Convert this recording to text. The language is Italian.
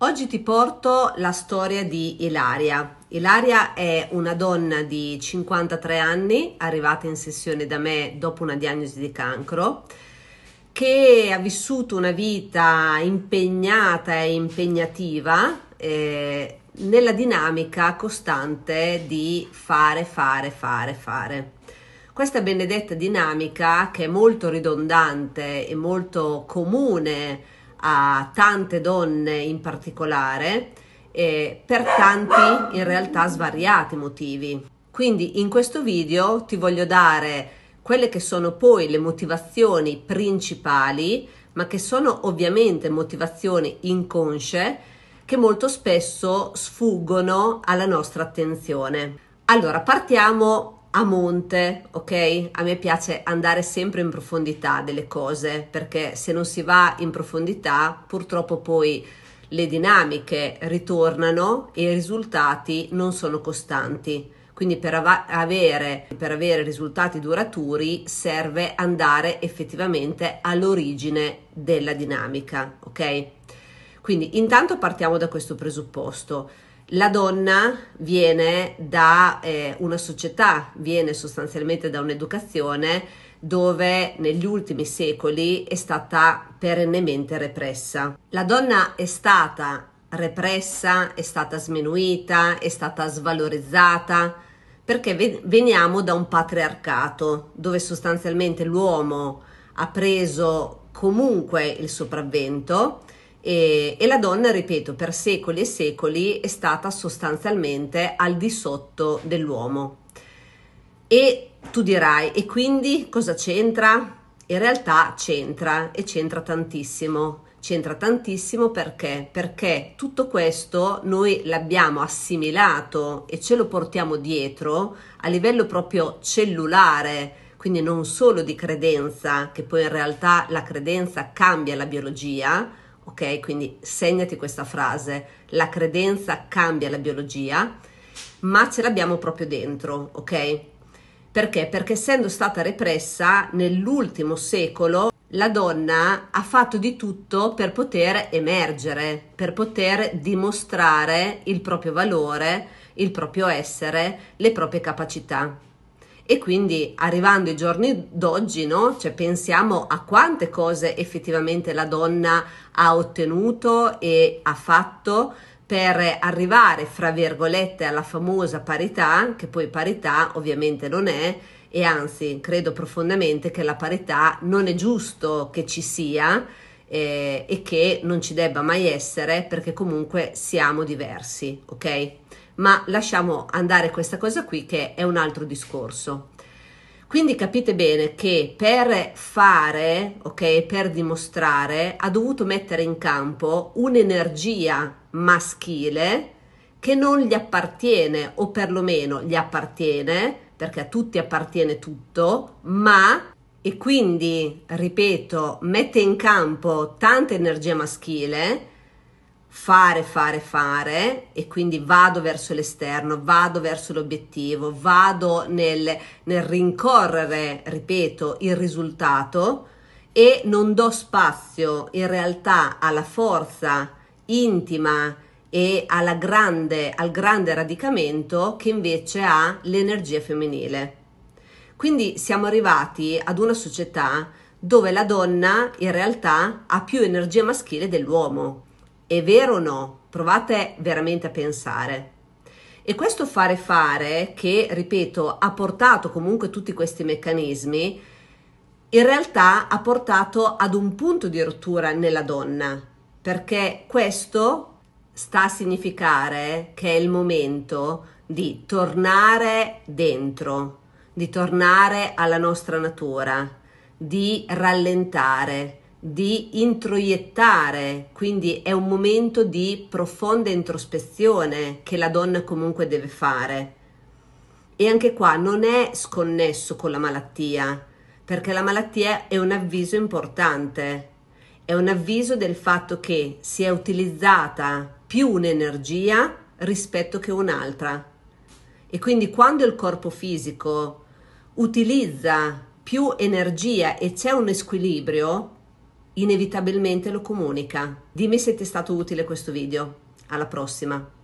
Oggi ti porto la storia di Ilaria. Ilaria è una donna di 53 anni, arrivata in sessione da me dopo una diagnosi di cancro, che ha vissuto una vita impegnata e impegnativa eh, nella dinamica costante di fare, fare, fare, fare. Questa benedetta dinamica che è molto ridondante e molto comune a tante donne in particolare eh, per tanti in realtà svariati motivi. Quindi in questo video ti voglio dare quelle che sono poi le motivazioni principali, ma che sono ovviamente motivazioni inconsce che molto spesso sfuggono alla nostra attenzione. Allora, partiamo a monte, ok? A me piace andare sempre in profondità delle cose, perché se non si va in profondità, purtroppo poi le dinamiche ritornano e i risultati non sono costanti. Quindi per, av- avere, per avere risultati duraturi serve andare effettivamente all'origine della dinamica, ok? Quindi intanto partiamo da questo presupposto. La donna viene da eh, una società, viene sostanzialmente da un'educazione dove negli ultimi secoli è stata perennemente repressa. La donna è stata repressa, è stata sminuita, è stata svalorizzata perché veniamo da un patriarcato dove sostanzialmente l'uomo ha preso comunque il sopravvento e, e la donna, ripeto, per secoli e secoli è stata sostanzialmente al di sotto dell'uomo. E tu dirai, e quindi cosa c'entra? In realtà c'entra e c'entra tantissimo. C'entra tantissimo perché? Perché tutto questo noi l'abbiamo assimilato e ce lo portiamo dietro a livello proprio cellulare, quindi non solo di credenza, che poi in realtà la credenza cambia la biologia, ok? Quindi segnati questa frase, la credenza cambia la biologia, ma ce l'abbiamo proprio dentro, ok? Perché? Perché essendo stata repressa nell'ultimo secolo, la donna ha fatto di tutto per poter emergere, per poter dimostrare il proprio valore, il proprio essere, le proprie capacità. E quindi arrivando ai giorni d'oggi, no? cioè, pensiamo a quante cose effettivamente la donna ha ottenuto e ha fatto per arrivare, fra virgolette, alla famosa parità, che poi parità ovviamente non è, e anzi credo profondamente che la parità non è giusto che ci sia, eh, e che non ci debba mai essere perché comunque siamo diversi, ok? Ma lasciamo andare questa cosa qui che è un altro discorso. Quindi capite bene che per fare, ok, per dimostrare, ha dovuto mettere in campo un'energia maschile che non gli appartiene, o perlomeno gli appartiene, perché a tutti appartiene tutto, ma e quindi, ripeto, mette in campo tanta energia maschile, fare, fare, fare e quindi vado verso l'esterno, vado verso l'obiettivo, vado nel, nel rincorrere, ripeto, il risultato e non do spazio in realtà alla forza intima e grande, al grande radicamento che invece ha l'energia femminile. Quindi siamo arrivati ad una società dove la donna in realtà ha più energia maschile dell'uomo. È vero o no? Provate veramente a pensare. E questo fare fare, che ripeto, ha portato comunque tutti questi meccanismi, in realtà ha portato ad un punto di rottura nella donna, perché questo sta a significare che è il momento di tornare dentro, di tornare alla nostra natura, di rallentare, di introiettare, quindi è un momento di profonda introspezione che la donna comunque deve fare. E anche qua non è sconnesso con la malattia, perché la malattia è un avviso importante, è un avviso del fatto che si è utilizzata più un'energia rispetto che un'altra. E quindi quando il corpo fisico utilizza più energia e c'è un squilibrio, inevitabilmente lo comunica. Dimmi se ti è stato utile questo video. Alla prossima!